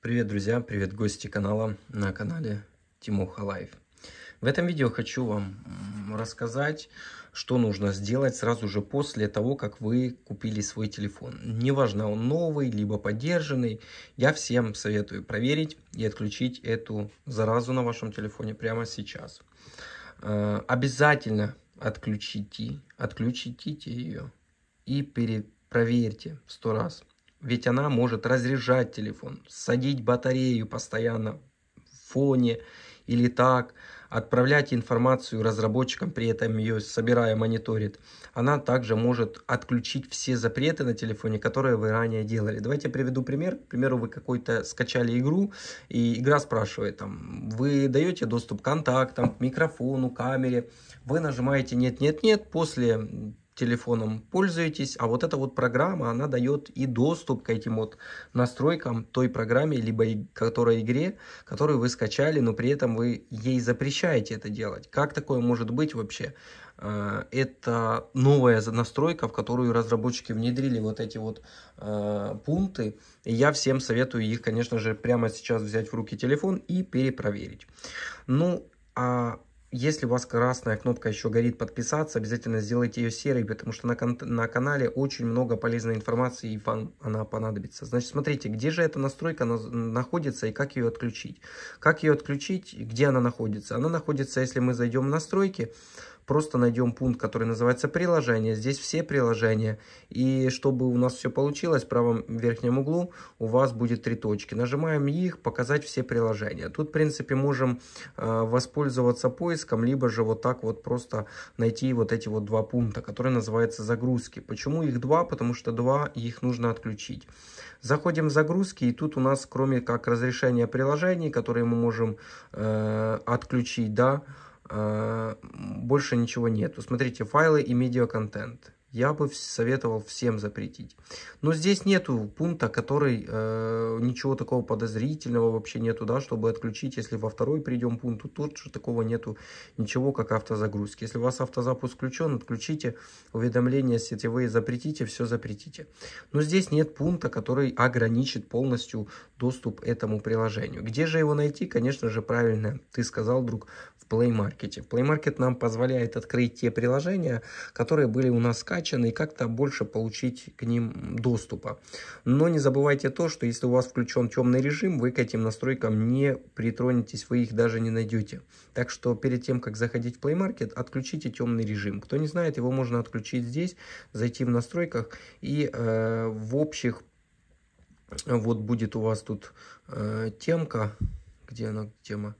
Привет, друзья! Привет, гости канала на канале Тимоха Лайв. В этом видео хочу вам рассказать, что нужно сделать сразу же после того, как вы купили свой телефон. Неважно, он новый, либо поддержанный. я всем советую проверить и отключить эту заразу на вашем телефоне прямо сейчас. Э, обязательно отключите, отключите ее и перепроверьте сто раз – ведь она может разряжать телефон, садить батарею постоянно в фоне или так, отправлять информацию разработчикам, при этом ее собирая мониторит. Она также может отключить все запреты на телефоне, которые вы ранее делали. Давайте я приведу пример. К примеру, вы какой-то скачали игру, и игра спрашивает, там, вы даете доступ к контактам, к микрофону, камере. Вы нажимаете «нет, нет, нет», после телефоном пользуетесь, а вот эта вот программа, она дает и доступ к этим вот настройкам той программе, либо и, которой игре, которую вы скачали, но при этом вы ей запрещаете это делать. Как такое может быть вообще? Э, это новая настройка, в которую разработчики внедрили вот эти вот э, пункты. И я всем советую их, конечно же, прямо сейчас взять в руки телефон и перепроверить. Ну, а если у вас красная кнопка еще горит подписаться, обязательно сделайте ее серой, потому что на, кан на канале очень много полезной информации и вам она понадобится. Значит, смотрите, где же эта настройка на- находится и как ее отключить. Как ее отключить, где она находится? Она находится, если мы зайдем в настройки, просто найдем пункт, который называется приложение. Здесь все приложения. И чтобы у нас все получилось, в правом верхнем углу у вас будет три точки. Нажимаем их, показать все приложения. Тут, в принципе, можем э, воспользоваться поиском, либо же вот так вот просто найти вот эти вот два пункта, которые называются загрузки. Почему их два? Потому что два их нужно отключить. Заходим в загрузки, и тут у нас, кроме как разрешения приложений, которые мы можем э, отключить, да, Э, больше ничего нету. Смотрите, файлы и медиа контент я бы советовал всем запретить. Но здесь нету пункта, который э, ничего такого подозрительного вообще нету, да, чтобы отключить, если во второй придем пункту, тут же такого нету ничего, как автозагрузки. Если у вас автозапуск включен, отключите уведомления сетевые, запретите, все запретите. Но здесь нет пункта, который ограничит полностью доступ этому приложению. Где же его найти? Конечно же, правильно ты сказал, друг, в Play Market. Play Market нам позволяет открыть те приложения, которые были у нас скачаны, скачаны и как-то больше получить к ним доступа. Но не забывайте то, что если у вас включен темный режим, вы к этим настройкам не притронетесь, вы их даже не найдете. Так что перед тем, как заходить в Play Market, отключите темный режим. Кто не знает, его можно отключить здесь, зайти в настройках и э, в общих вот будет у вас тут э, темка, где она, тема,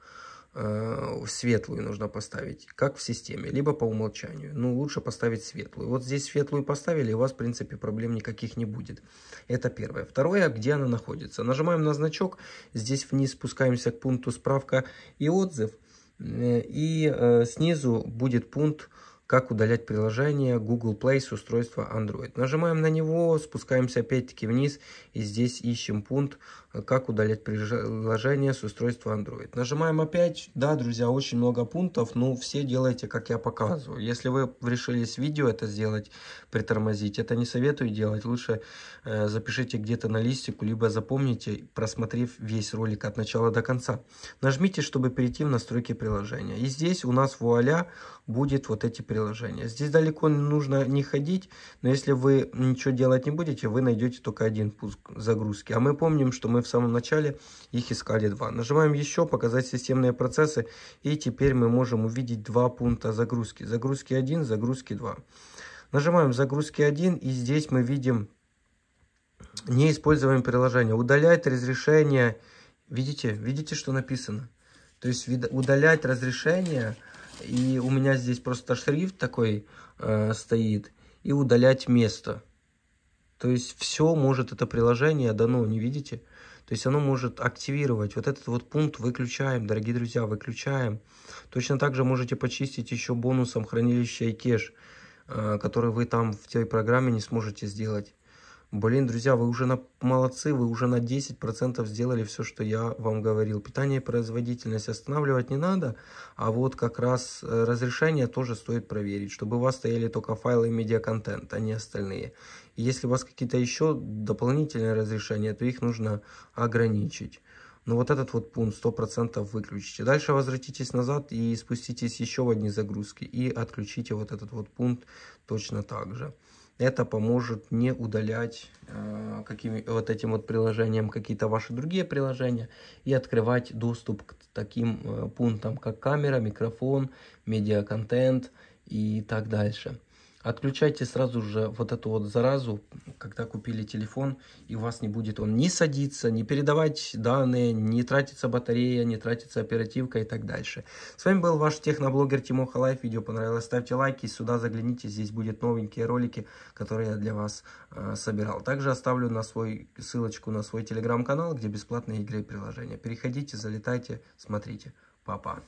Э, светлую нужно поставить, как в системе, либо по умолчанию. Ну, лучше поставить светлую. Вот здесь светлую поставили, у вас, в принципе, проблем никаких не будет. Это первое. Второе, где она находится. Нажимаем на значок, здесь вниз спускаемся к пункту «Справка и отзыв», э, и э, снизу будет пункт как удалять приложение Google Play с устройства Android. Нажимаем на него, спускаемся опять-таки вниз и здесь ищем пункт, э, как удалять приложение с устройства Android. Нажимаем опять, да, друзья, очень много пунктов, но все делайте, как я показываю. Если вы решили с видео это сделать, притормозить, это не советую делать, лучше э, запишите где-то на листику, либо запомните, просмотрев весь ролик от начала до конца. Нажмите, чтобы перейти в настройки приложения. И здесь у нас вуаля будет вот эти приложения приложение. Здесь далеко нужно не ходить, но если вы ничего делать не будете, вы найдете только один пуск загрузки. А мы помним, что мы в самом начале их искали два. Нажимаем еще, показать системные процессы, и теперь мы можем увидеть два пункта загрузки. Загрузки 1, загрузки 2. Нажимаем загрузки 1, и здесь мы видим не используем приложение. Удалять разрешение. Видите? Видите, что написано? То есть удалять разрешение и у меня здесь просто шрифт такой э, стоит. И удалять место. То есть все может это приложение дано, не видите? То есть оно может активировать. Вот этот вот пункт выключаем, дорогие друзья, выключаем. Точно так же можете почистить еще бонусом хранилище и iCache, э, который вы там в той программе не сможете сделать. Блин, друзья, вы уже на... молодцы, вы уже на 10% сделали все, что я вам говорил. Питание и производительность останавливать не надо, а вот как раз э, разрешение тоже стоит проверить, чтобы у вас стояли только файлы и медиаконтент, а не остальные. И если у вас какие-то еще дополнительные разрешения, то их нужно ограничить. Но ну, вот этот вот пункт 100% выключите. Дальше возвратитесь назад и спуститесь еще в одни загрузки и отключите вот этот вот пункт точно так же. Это поможет не удалять э, какими, вот этим вот приложением какие-то ваши другие приложения и открывать доступ к таким э, пунктам, как камера, микрофон, медиаконтент и так дальше. Отключайте сразу же вот эту вот заразу, когда купили телефон, и у вас не будет он не садиться, не передавать данные, не тратится батарея, не тратится оперативка и так дальше. С вами был ваш техноблогер Тимоха Лайф. Видео понравилось, ставьте лайки, сюда загляните, здесь будут новенькие ролики, которые я для вас э, собирал. Также оставлю на свой, ссылочку на свой телеграм-канал, где бесплатные игры и приложения. Переходите, залетайте, смотрите. Папа.